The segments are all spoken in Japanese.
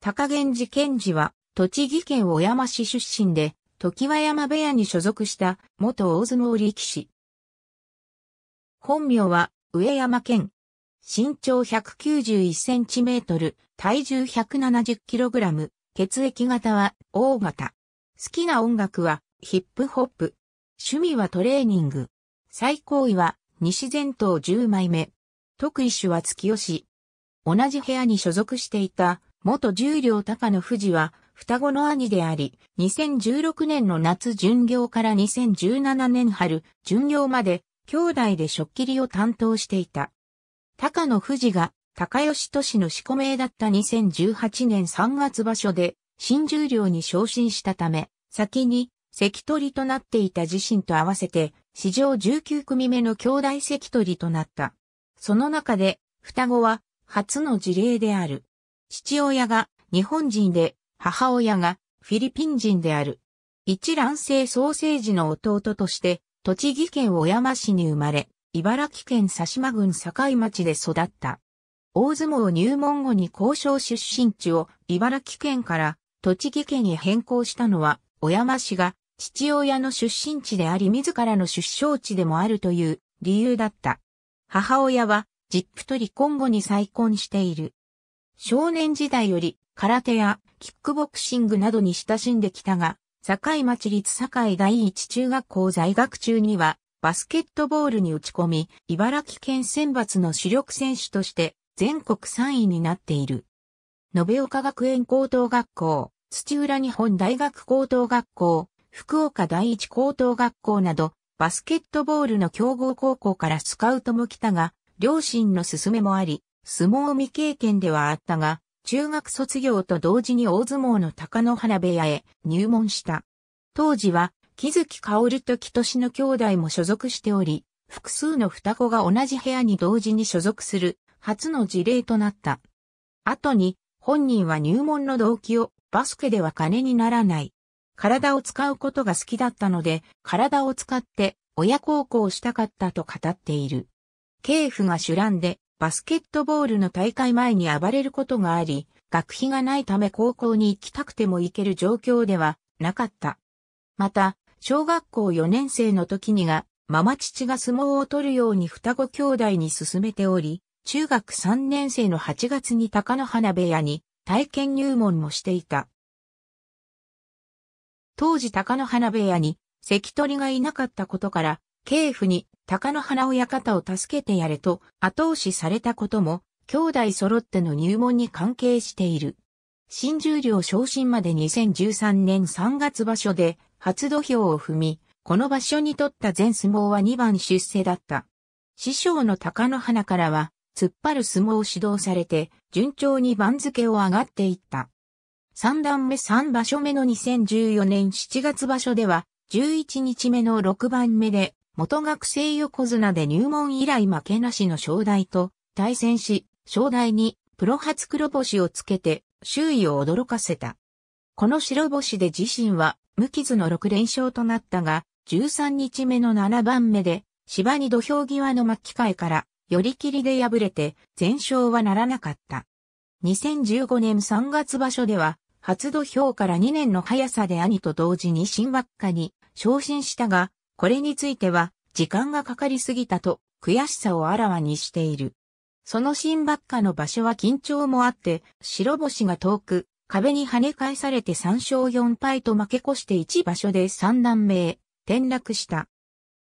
高源寺賢治は、栃木県小山市出身で、時和山部屋に所属した元大相撲力士。本名は上山健。身長191センチメートル、体重170キログラム、血液型は O 型。好きな音楽はヒップホップ。趣味はトレーニング。最高位は西前頭10枚目。特異種は月吉。同じ部屋に所属していた元重量高野富士は、双子の兄であり、2016年の夏巡業から2017年春、巡業まで、兄弟で食切りを担当していた。高野富士が、高吉都市の四股名だった2018年3月場所で、新重量に昇進したため、先に、関取となっていた自身と合わせて、史上19組目の兄弟関取となった。その中で、双子は、初の事例である。父親が日本人で、母親がフィリピン人である。一卵性ソーセージの弟として、栃木県小山市に生まれ、茨城県佐島郡境町で育った。大相撲入門後に交渉出身地を茨城県から栃木県へ変更したのは、小山市が父親の出身地であり自らの出生地でもあるという理由だった。母親は、ジップと離婚後に再婚している。少年時代より空手やキックボクシングなどに親しんできたが、堺町立堺第一中学校在学中にはバスケットボールに打ち込み、茨城県選抜の主力選手として全国3位になっている。延岡学園高等学校、土浦日本大学高等学校、福岡第一高等学校など、バスケットボールの強豪高校からスカウトも来たが、両親の勧めもあり、相撲未経験ではあったが、中学卒業と同時に大相撲の高野花部屋へ入門した。当時は、木月薫と木年の兄弟も所属しており、複数の双子が同じ部屋に同時に所属する初の事例となった。後に本人は入門の動機をバスケでは金にならない。体を使うことが好きだったので、体を使って親孝行したかったと語っている。警府が主覧でバスケットボールの大会前に暴れることがあり、学費がないため高校に行きたくても行ける状況ではなかった。また、小学校4年生の時にが、ママ父が相撲を取るように双子兄弟に勧めており、中学3年生の8月に高野花部屋に体験入門もしていた。当時高野花部屋に関取がいなかったことから、警府に高野花親方を助けてやれと後押しされたことも、兄弟揃っての入門に関係している。新十両昇進まで2013年3月場所で初土俵を踏み、この場所にとった全相撲は2番出世だった。師匠の高野花からは、突っ張る相撲を指導されて、順調に番付を上がっていった。三段目三場所目の2014年7月場所では、11日目の6番目で元学生横綱で入門以来負けなしの正代と対戦し、正代にプロ初黒星をつけて周囲を驚かせた。この白星で自身は無傷の6連勝となったが、13日目の7番目で芝に土俵際の巻き替えから寄り切りで敗れて全勝はならなかった。2015年3月場所では、初土俵から2年の早さで兄と同時に新輪っかに昇進したが、これについては、時間がかかりすぎたと、悔しさをあらわにしている。その新ばっかの場所は緊張もあって、白星が遠く、壁に跳ね返されて3勝4敗と負け越して1場所で3段目へ転落した。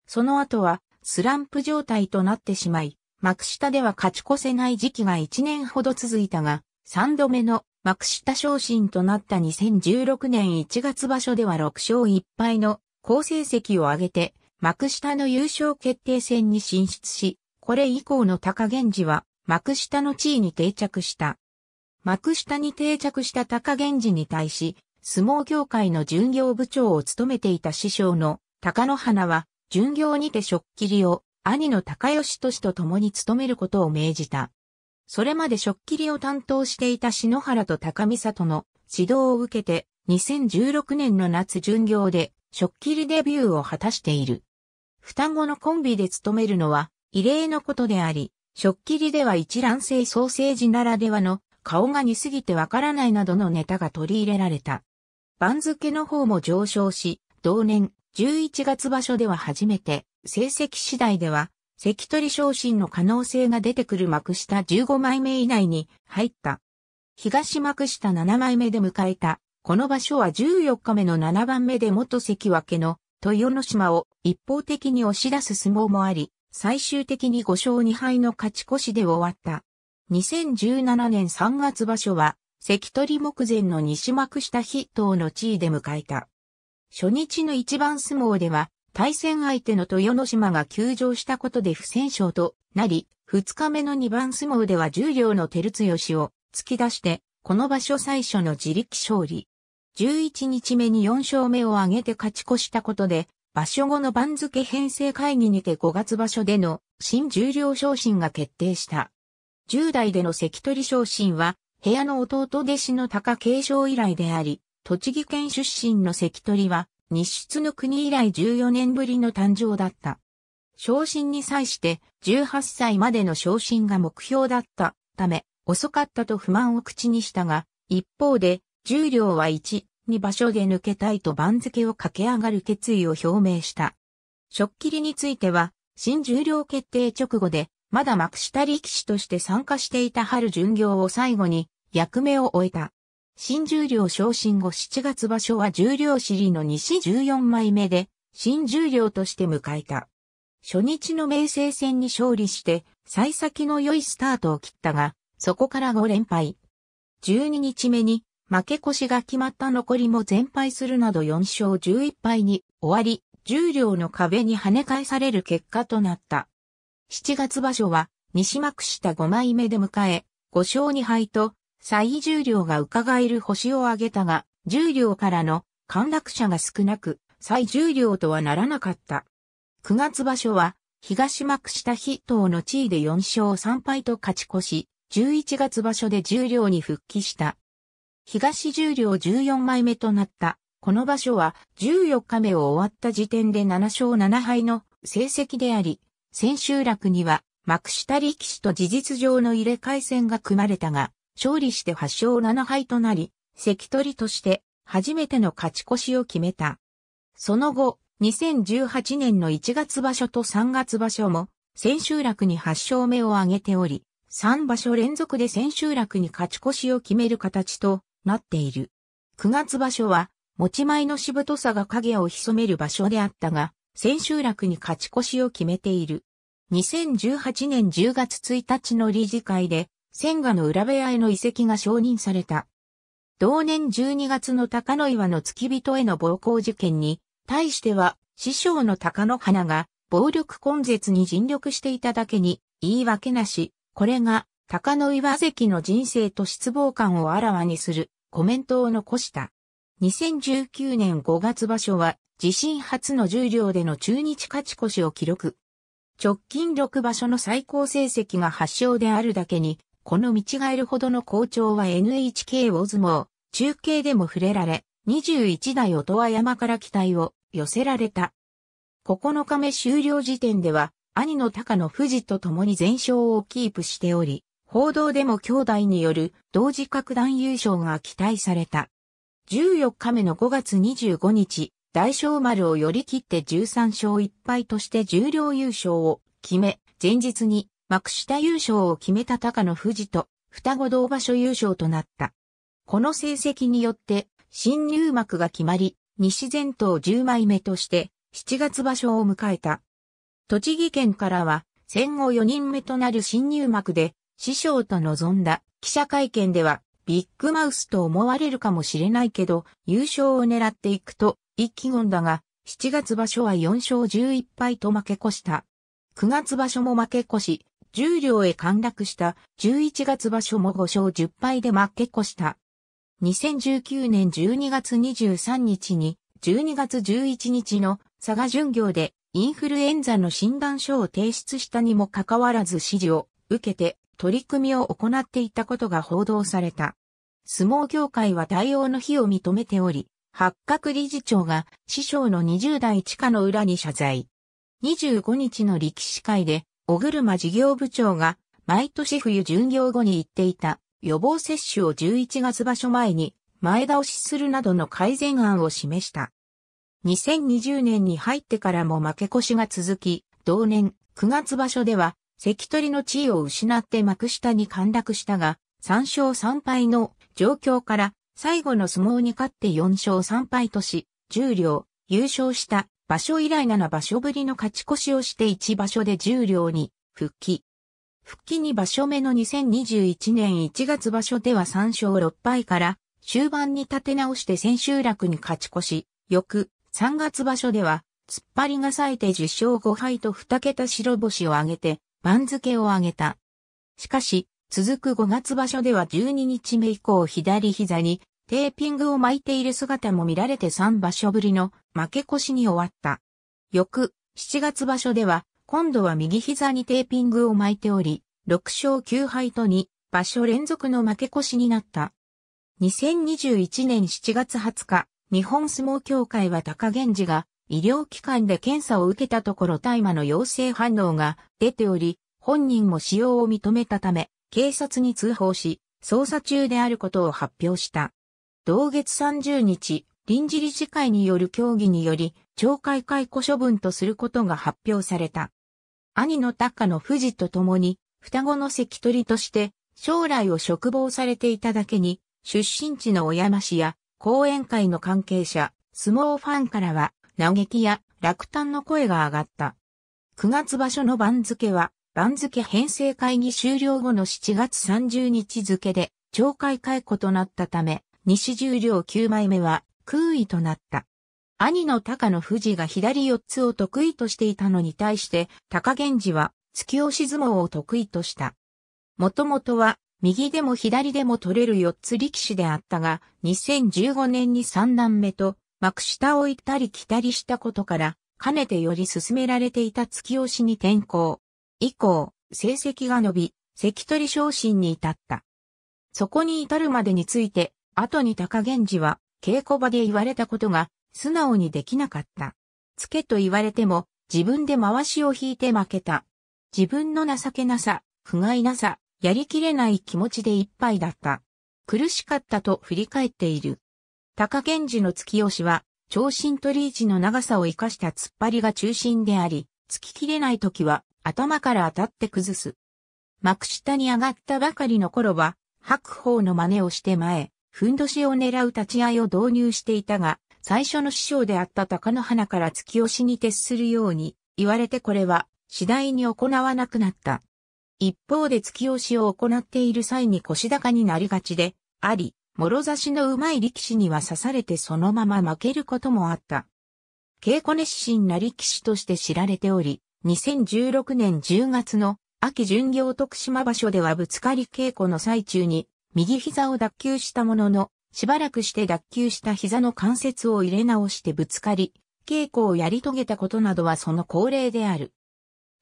その後はスランプ状態となってしまい、幕下では勝ち越せない時期が1年ほど続いたが、3度目の幕下昇進となった2016年1月場所では6勝1敗の好成績を上げて、幕下の優勝決定戦に進出し、これ以降の高源氏は、幕下の地位に定着した。幕下に定着した高源氏に対し、相撲協会の巡業部長を務めていた師匠の高野花は、巡業にて食きりを兄の高義俊と共に務めることを命じた。それまで食きりを担当していた篠原と高見里の指導を受けて、2016年の夏巡業で食器リデビューを果たしている。双子のコンビで務めるのは異例のことであり、食器リでは一卵性ソーセージならではの顔が似すぎてわからないなどのネタが取り入れられた。番付の方も上昇し、同年11月場所では初めて、成績次第では、関取昇進の可能性が出てくる幕下15枚目以内に入った。東幕下7枚目で迎えたこの場所は14日目の7番目で元関脇の豊ノ島を一方的に押し出す相撲もあり、最終的に5勝2敗の勝ち越しで終わった。2017年3月場所は、関取目前の西幕下筆頭の地位で迎えた。初日の一番相撲では、対戦相手の豊ノ島が休場したことで不戦勝となり、二日目の二番相撲では十両の照強を突き出して、この場所最初の自力勝利。11日目に4勝目を挙げて勝ち越したことで、場所後の番付編成会議にて5月場所での新十両昇進が決定した。10代での関取昇進は、部屋の弟弟子の高継承以来であり、栃木県出身の関取は、日出の国以来14年ぶりの誕生だった。昇進に際して18歳までの昇進が目標だったため、遅かったと不満を口にしたが、一方で重量両は1、2場所で抜けたいと番付を駆け上がる決意を表明した。食切りについては、新重量決定直後で、まだ幕下力士として参加していた春巡業を最後に役目を終えた。新重量昇進後7月場所は重量尻の西14枚目で、新重量として迎えた。初日の明星戦に勝利して、幸先の良いスタートを切ったが、そこから5連敗。12日目に負け越しが決まった残りも全敗するなど4勝11敗に終わり、重量の壁に跳ね返される結果となった。7月場所は、西幕下5枚目で迎え、5勝2敗と、最重量が伺える星を挙げたが、重量からの陥落者が少なく、最重量とはならなかった。9月場所は、東幕下筆頭の地位で4勝3敗と勝ち越し、11月場所で重量に復帰した。東十両14枚目となった。この場所は14日目を終わった時点で7勝7敗の成績であり、千秋楽には幕下力士と事実上の入れ替え戦が組まれたが、勝利して8勝7敗となり、関取として初めての勝ち越しを決めた。その後、2018年の1月場所と3月場所も、千秋楽に8勝目を挙げており、3場所連続で千秋楽に勝ち越しを決める形となっている。9月場所は、持ち前のしぶとさが影を潜める場所であったが、千秋楽に勝ち越しを決めている。2018年10月1日の理事会で、千賀の裏部屋への移籍が承認された。同年12月の高野岩の付き人への暴行事件に、対しては、師匠の高野花が、暴力根絶に尽力していただけに、言い訳なし、これが、高野岩関の人生と失望感をあらわにする。コメントを残した。2019年5月場所は自身初の重量での中日勝ち越しを記録。直近6場所の最高成績が8勝であるだけに、この見違えるほどの好調は NHK 大相撲、中継でも触れられ、21代音羽山から期待を寄せられた。9日目終了時点では、兄の高野富士と共に全勝をキープしており、報道でも兄弟による同時各弾優勝が期待された。14日目の5月25日、大勝丸を寄り切って13勝1敗として重量優勝を決め、前日に幕下優勝を決めた高野富士と双子同場所優勝となった。この成績によって新入幕が決まり、西前頭10枚目として7月場所を迎えた。栃木県からは戦後4人目となる新入幕で師匠と臨んだ記者会見では、ビッグマウスと思われるかもしれないけど、優勝を狙っていくと、意気込んだが、7月場所は4勝11敗と負け越した。9月場所も負け越し、10両へ陥落した11月場所も5勝10敗で負け越した。2019年12月23日に12月11日の佐賀巡業でインフルエンザの診断書を提出したにもかかわらず指示を受けて取り組みを行っていたことが報道された。相撲協会は対応の非を認めており、八角理事長が師匠の20代地下の裏に謝罪。25日の力士会で、小車事業部長が毎年冬巡業後に行っていた予防接種を11月場所前に前倒しするなどの改善案を示した。2020年に入ってからも負け越しが続き、同年9月場所では関取の地位を失って幕下に陥落したが、3勝3敗の状況から最後の相撲に勝って4勝3敗とし、十両、優勝した場所以来7場所ぶりの勝ち越しをして1場所で十両に復帰。復帰2場所目の2021年1月場所では3勝6敗から終盤に立て直して千秋楽に勝ち越し、翌3月場所では突っ張りが冴えて10勝5敗と2桁白星を挙げて番付を上げた。しかし、続く5月場所では12日目以降左膝にテーピングを巻いている姿も見られて3場所ぶりの負け越しに終わった。翌7月場所では今度は右膝にテーピングを巻いており、6勝9敗と2場所連続の負け越しになった。2021年7月20日、日本相撲協会は高源氏が医療機関で検査を受けたところ大麻の陽性反応が出ており、本人も使用を認めたため、警察に通報し、捜査中であることを発表した。同月30日、臨時理事会による協議により、懲戒解雇処分とすることが発表された。兄の高の富士と共に、双子の関取として、将来を嘱望されていただけに、出身地の小山市や、講演会の関係者、相撲ファンからは、嘆きや落胆の声が上がった。9月場所の番付は、番付編成会議終了後の7月30日付で、懲戒解雇となったため、西十両9枚目は、空位となった。兄の高野富士が左四つを得意としていたのに対して、高源氏は、突き押し相撲を得意とした。もともとは、右でも左でも取れる四つ力士であったが、2015年に三段目と幕下を行ったり来たりしたことから、かねてより進められていた月押しに転向。以降、成績が伸び、関取昇進に至った。そこに至るまでについて、後に高源氏は、稽古場で言われたことが、素直にできなかった。つけと言われても、自分で回しを引いて負けた。自分の情けなさ、不甲斐なさ、やりきれない気持ちでいっぱいだった。苦しかったと振り返っている。高源氏の突き押しは、長身取り位置の長さを生かした突っ張りが中心であり、突き切れない時は頭から当たって崩す。幕下に上がったばかりの頃は、白鵬の真似をして前、ふんどしを狙う立ち合いを導入していたが、最初の師匠であった高野花から突き押しに徹するように言われてこれは次第に行わなくなった。一方で突き押しを行っている際に腰高になりがちで、あり、諸差しの上手い力士には刺されてそのまま負けることもあった。稽古熱心な力士として知られており、2016年10月の秋巡業徳島場所ではぶつかり稽古の最中に右膝を脱臼したものの、しばらくして脱臼した膝の関節を入れ直してぶつかり、稽古をやり遂げたことなどはその恒例である。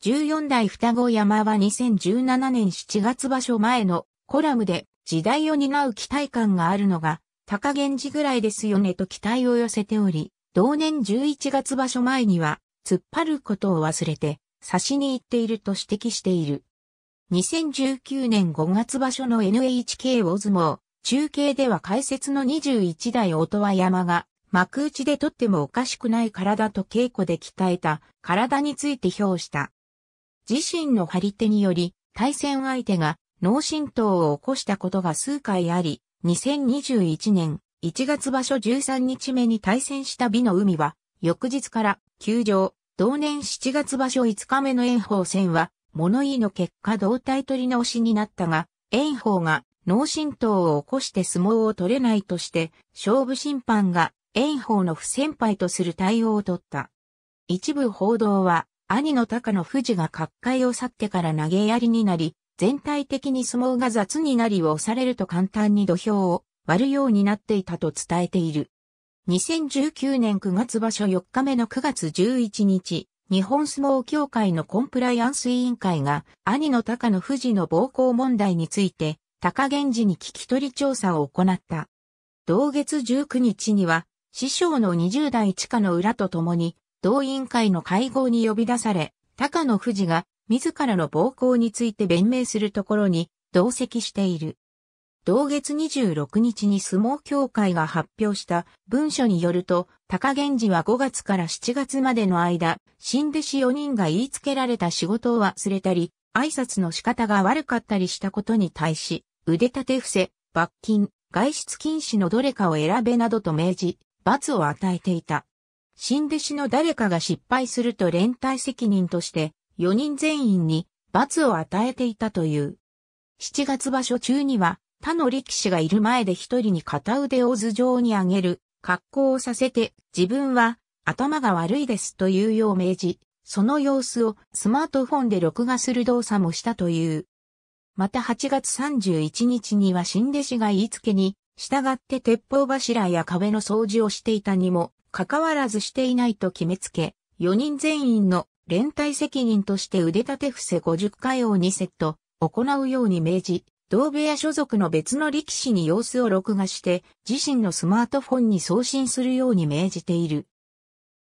14代双子山は2017年7月場所前のコラムで時代を担う期待感があるのが、高源氏ぐらいですよねと期待を寄せており、同年11月場所前には、突っ張ることを忘れて、差しに行っていると指摘している。2019年5月場所の NHK 大相撲、中継では解説の21代音羽山が、幕内でとってもおかしくない体と稽古で鍛えた体について評した。自身の張り手により、対戦相手が脳震盪を起こしたことが数回あり、2021年1月場所13日目に対戦した美の海は、翌日から休場、同年7月場所5日目の炎鵬戦は、物言いの結果同体取り直しになったが、炎鵬が脳震盪を起こして相撲を取れないとして、勝負審判が炎鵬の不先輩とする対応を取った。一部報道は、兄の高野富士が角界を去ってから投げやりになり、全体的に相撲が雑になりを押されると簡単に土俵を割るようになっていたと伝えている。2019年9月場所4日目の9月11日、日本相撲協会のコンプライアンス委員会が兄の高野富士の暴行問題について高源氏に聞き取り調査を行った。同月19日には師匠の20代地下の裏とともに同委員会の会合に呼び出され、高野富士が自らの暴行について弁明するところに同席している。同月26日に相撲協会が発表した文書によると、高源氏は5月から7月までの間、新弟子4人が言いつけられた仕事を忘れたり、挨拶の仕方が悪かったりしたことに対し、腕立て伏せ、罰金、外出禁止のどれかを選べなどと命じ、罰を与えていた。新弟子の誰かが失敗すると連帯責任として、4人全員に罰を与えていたという。7月場所中には他の力士がいる前で一人に片腕を頭上に上げる格好をさせて自分は頭が悪いですというよう命じ、その様子をスマートフォンで録画する動作もしたという。また8月31日には新弟子が言いつけに、従って鉄砲柱や壁の掃除をしていたにも、かかわらずしていないと決めつけ、4人全員の連帯責任として腕立て伏せ50回を2セット行うように命じ、同部屋所属の別の力士に様子を録画して、自身のスマートフォンに送信するように命じている。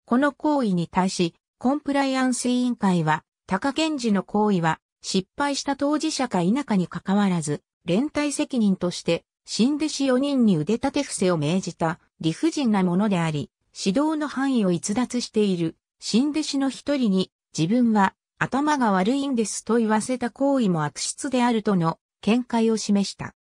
この行為に対し、コンプライアンス委員会は、高源治の行為は、失敗した当事者か否かに関わらず、連帯責任として、新弟子4人に腕立て伏せを命じた理不尽なものであり、指導の範囲を逸脱している。新弟子の一人に、自分は頭が悪いんですと言わせた行為も悪質であるとの見解を示した。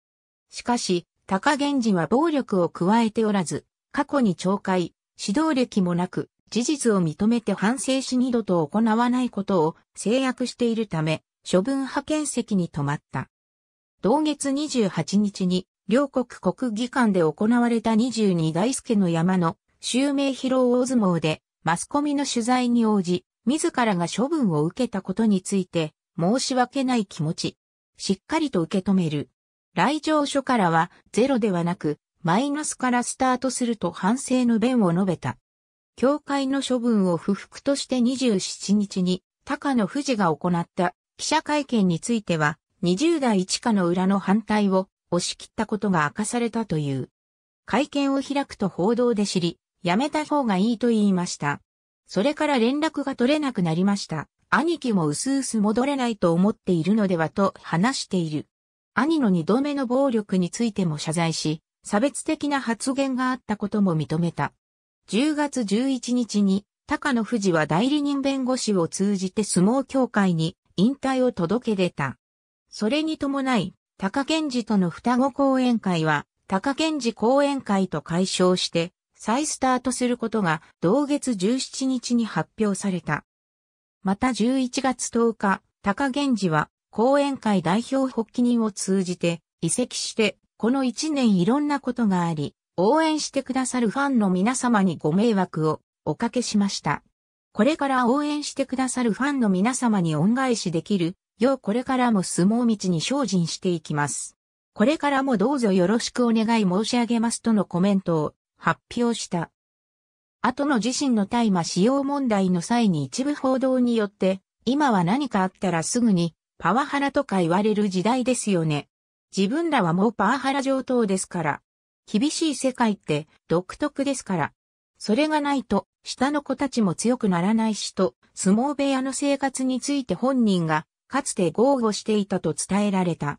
しかし、高源氏は暴力を加えておらず、過去に懲戒、指導歴もなく、事実を認めて反省し二度と行わないことを制約しているため、処分派遣席に止まった。同月28日に、両国国技館で行われた22大助の山の襲名披露大相撲で、マスコミの取材に応じ、自らが処分を受けたことについて、申し訳ない気持ち、しっかりと受け止める。来場所からは、ゼロではなく、マイナスからスタートすると反省の弁を述べた。教会の処分を不服として27日に、高野富士が行った記者会見については、20代一下の裏の反対を押し切ったことが明かされたという。会見を開くと報道で知り、やめた方がいいと言いました。それから連絡が取れなくなりました。兄貴もうすうす戻れないと思っているのではと話している。兄の二度目の暴力についても謝罪し、差別的な発言があったことも認めた。10月11日に、高野富士は代理人弁護士を通じて相撲協会に引退を届け出た。それに伴い、高賢治との双子講演会は、高賢治講演会と解消して、再スタートすることが同月17日に発表された。また11月10日、高源氏は講演会代表発起人を通じて移籍して、この1年いろんなことがあり、応援してくださるファンの皆様にご迷惑をおかけしました。これから応援してくださるファンの皆様に恩返しできるようこれからも相撲道に精進していきます。これからもどうぞよろしくお願い申し上げますとのコメントを発表した。後の自身の大麻使用問題の際に一部報道によって、今は何かあったらすぐに、パワハラとか言われる時代ですよね。自分らはもうパワハラ上等ですから。厳しい世界って独特ですから。それがないと、下の子たちも強くならないしと、相撲部屋の生活について本人が、かつて豪語していたと伝えられた。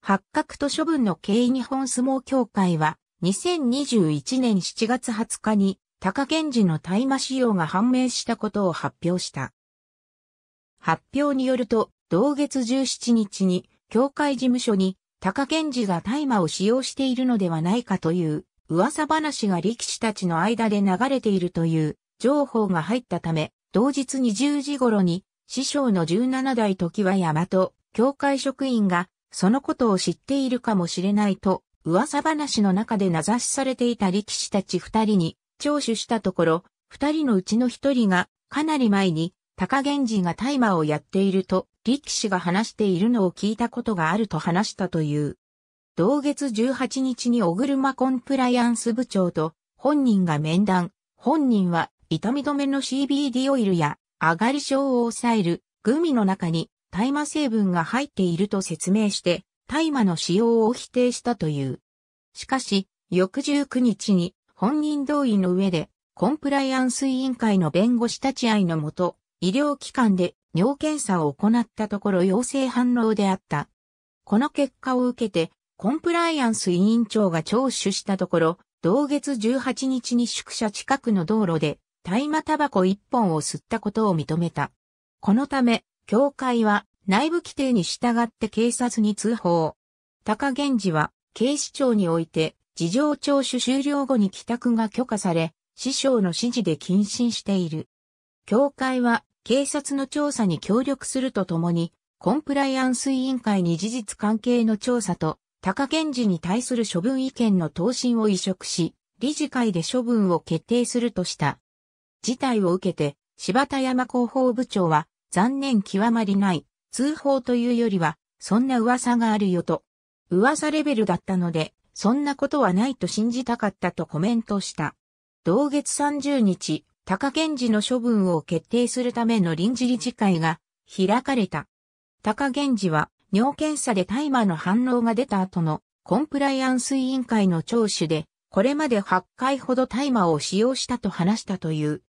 発覚と処分の経緯日本相撲協会は、2021年7月20日に高賢治の大麻使用が判明したことを発表した。発表によると、同月17日に、教会事務所に、高賢治が大麻を使用しているのではないかという、噂話が力士たちの間で流れているという、情報が入ったため、同日20時頃に、師匠の17代時は山と、教会職員が、そのことを知っているかもしれないと、噂話の中で名指しされていた力士たち二人に聴取したところ、二人のうちの一人がかなり前に高源氏が大麻をやっていると力士が話しているのを聞いたことがあると話したという。同月18日に小車コンプライアンス部長と本人が面談、本人は痛み止めの CBD オイルや上がり症を抑えるグミの中に大麻成分が入っていると説明して大麻の使用を否定したという。しかし、翌19日に本人同意の上で、コンプライアンス委員会の弁護士立ち会いのもと、医療機関で尿検査を行ったところ陽性反応であった。この結果を受けて、コンプライアンス委員長が聴取したところ、同月18日に宿舎近くの道路で、大麻タバコ1本を吸ったことを認めた。このため、協会は内部規定に従って警察に通報。高源氏は警視庁において事情聴取終了後に帰宅が許可され、師匠の指示で謹慎している。協会は警察の調査に協力するとともに、コンプライアンス委員会に事実関係の調査と、高源氏に対する処分意見の答申を移植し、理事会で処分を決定するとした。事態を受けて、柴田山広報部長は、残念極まりない、通報というよりは、そんな噂があるよと。噂レベルだったので、そんなことはないと信じたかったとコメントした。同月30日、高源氏の処分を決定するための臨時理事会が開かれた。高源氏は尿検査で大麻の反応が出た後のコンプライアンス委員会の聴取で、これまで8回ほど大麻を使用したと話したという。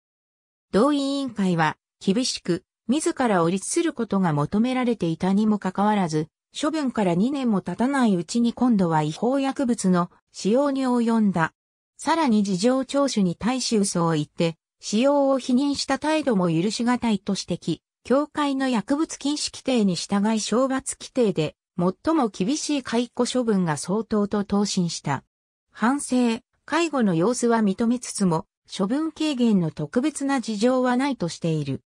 同委員会は厳しく自らを律することが求められていたにもかかわらず、処分から2年も経たないうちに今度は違法薬物の使用に及んだ。さらに事情聴取に対し嘘を言って、使用を否認した態度も許し難いと指摘、協会の薬物禁止規定に従い懲罰規定で、最も厳しい解雇処分が相当と答申した。反省、介護の様子は認めつつも、処分軽減の特別な事情はないとしている。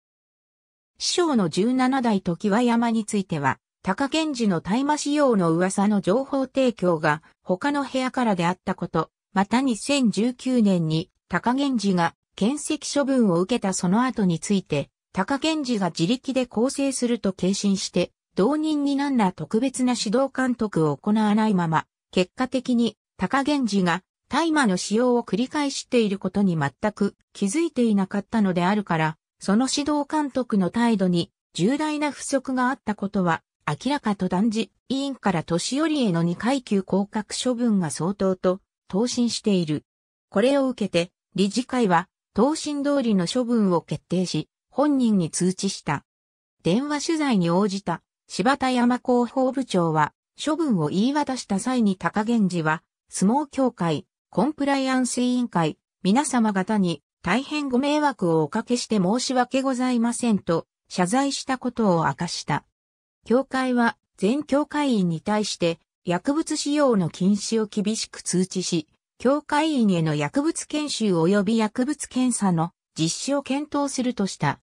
師匠の17代時は山については、高賢治の大麻使用の噂の情報提供が他の部屋からであったこと、また2019年に高賢治が検石処分を受けたその後について、高賢治が自力で構成すると軽心して、同人になんら特別な指導監督を行わないまま、結果的に高源氏が大麻の使用を繰り返していることに全く気づいていなかったのであるから、その指導監督の態度に重大な不足があったことは明らかと断じ、委員から年寄りへの2階級降格処分が相当と答申している。これを受けて、理事会は答申通りの処分を決定し、本人に通知した。電話取材に応じた柴田山広報部長は、処分を言い渡した際に高源氏は、相撲協会、コンプライアンス委員会、皆様方に大変ご迷惑をおかけして申し訳ございませんと、謝罪したことを明かした。教会は、全教会員に対して、薬物使用の禁止を厳しく通知し、教会員への薬物研修及び薬物検査の実施を検討するとした。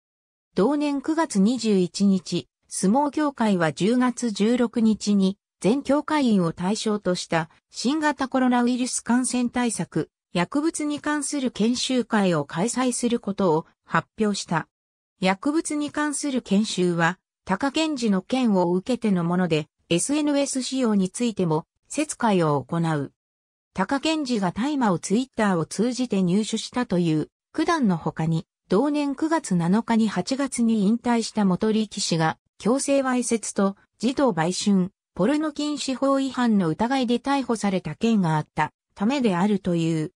同年9月21日、相撲協会は10月16日に全協会員を対象とした新型コロナウイルス感染対策薬物に関する研修会を開催することを発表した。薬物に関する研修は、高賢治の件を受けてのもので、SNS 使用についても、説会を行う。高賢治が大麻をツイッターを通じて入手したという、九段の他に、同年9月7日に8月に引退した元力士が、強制わいせつと児童売春、ポルノ禁止法違反の疑いで逮捕された件があったためであるという。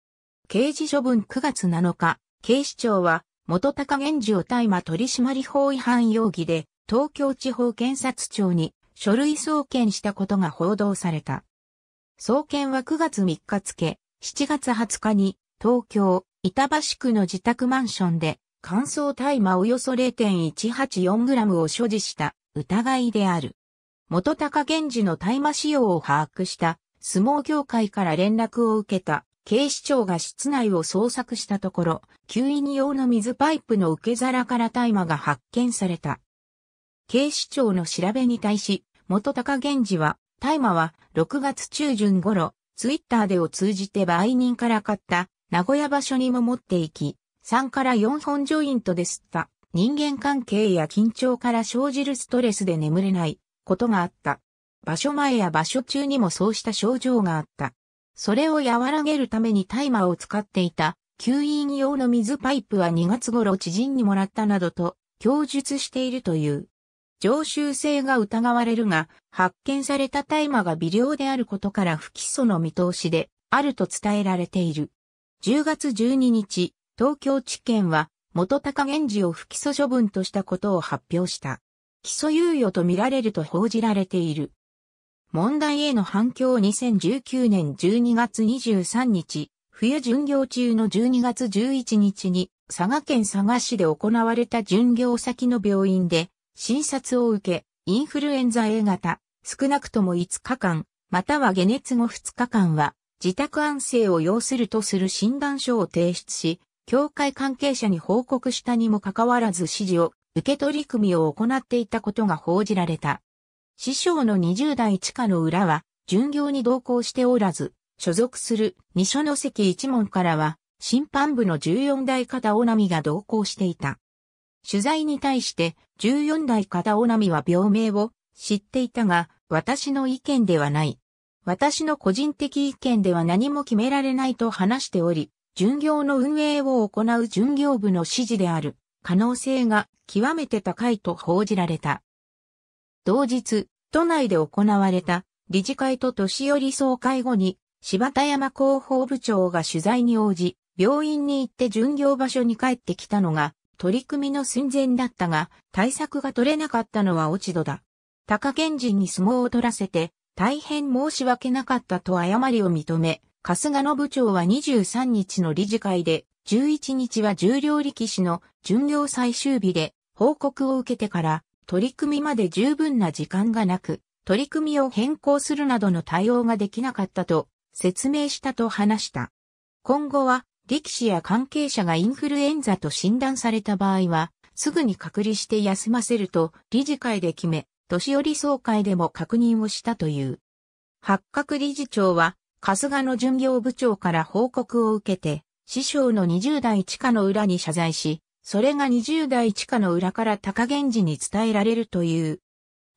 刑事処分9月7日、警視庁は、元高源氏を大麻取締法違反容疑で、東京地方検察庁に書類送検したことが報道された。送検は9月3日付、7月20日に、東京、板橋区の自宅マンションで、乾燥大麻およそ 0.184g を所持した疑いである。元高源氏の大麻使用を把握した相撲業界から連絡を受けた警視庁が室内を捜索したところ、吸引用の水パイプの受け皿から大麻が発見された。警視庁の調べに対し、元高源氏は、大麻は6月中旬頃、ツイッターでを通じて売人から買った名古屋場所にも持っていき、3から4本ジョイントで吸った人間関係や緊張から生じるストレスで眠れないことがあった。場所前や場所中にもそうした症状があった。それを和らげるために大麻を使っていた、吸引用の水パイプは2月頃知人にもらったなどと供述しているという。常習性が疑われるが、発見された大麻が微量であることから不起訴の見通しであると伝えられている。10月12日、東京地検は元高源氏を不起訴処分としたことを発表した。起訴猶予と見られると報じられている。問題への反響2019年12月23日、冬巡業中の12月11日に、佐賀県佐賀市で行われた巡業先の病院で、診察を受け、インフルエンザ A 型、少なくとも5日間、または解熱後2日間は、自宅安静を要するとする診断書を提出し、協会関係者に報告したにもかかわらず指示を受け取り組みを行っていたことが報じられた。師匠の20代地下の裏は、巡業に同行しておらず、所属する二所の関一門からは、審判部の14代片尾波が同行していた。取材に対して14代片尾波は病名を知っていたが、私の意見ではない。私の個人的意見では何も決められないと話しており、巡業の運営を行う巡業部の指示である可能性が極めて高いと報じられた。同日、都内で行われた理事会と年寄り総会後に、柴田山広報部長が取材に応じ、病院に行って巡業場所に帰ってきたのが、取り組みの寸前だったが、対策が取れなかったのは落ち度だ。高賢人に相撲を取らせて、大変申し訳なかったと誤りを認め、春日野部長は23日の理事会で、11日は重量力士の巡業最終日で、報告を受けてから、取り組みまで十分な時間がなく、取り組みを変更するなどの対応ができなかったと説明したと話した。今後は力士や関係者がインフルエンザと診断された場合は、すぐに隔離して休ませると理事会で決め、年寄り総会でも確認をしたという。八角理事長は、春日の巡業部長から報告を受けて、師匠の20代地下の裏に謝罪し、それが20代地下の裏から高源氏に伝えられるという。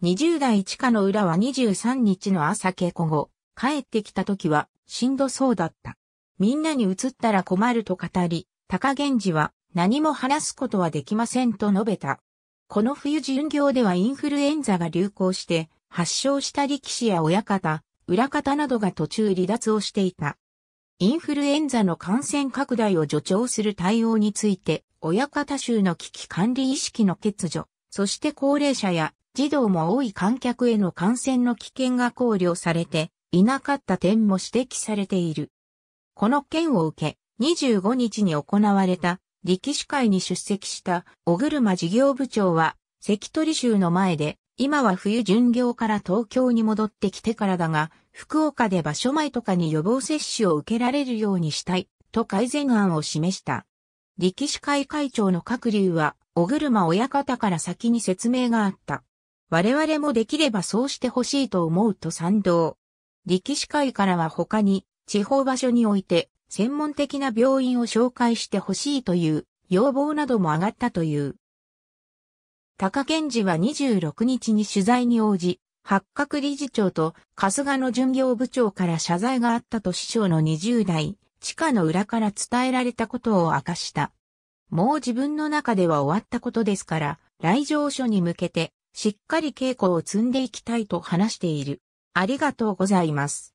20代地下の裏は23日の朝稽古後、帰ってきた時はしんどそうだった。みんなに移ったら困ると語り、高源氏は何も話すことはできませんと述べた。この冬巡業ではインフルエンザが流行して、発症した力士や親方、裏方などが途中離脱をしていた。インフルエンザの感染拡大を助長する対応について、親方衆の危機管理意識の欠如、そして高齢者や児童も多い観客への感染の危険が考慮されていなかった点も指摘されている。この件を受け、25日に行われた力士会に出席した小車事業部長は、関取衆の前で、今は冬巡業から東京に戻ってきてからだが、福岡で場所前とかに予防接種を受けられるようにしたい、と改善案を示した。力士会会長の各流は、小車親方から先に説明があった。我々もできればそうしてほしいと思うと賛同。力士会からは他に、地方場所において、専門的な病院を紹介してほしいという要望なども上がったという。高賢治は26日に取材に応じ、八角理事長と春日の巡業部長から謝罪があったと師匠の20代地下の裏から伝えられたことを明かした。もう自分の中では終わったことですから、来場所に向けて、しっかり稽古を積んでいきたいと話している。ありがとうございます。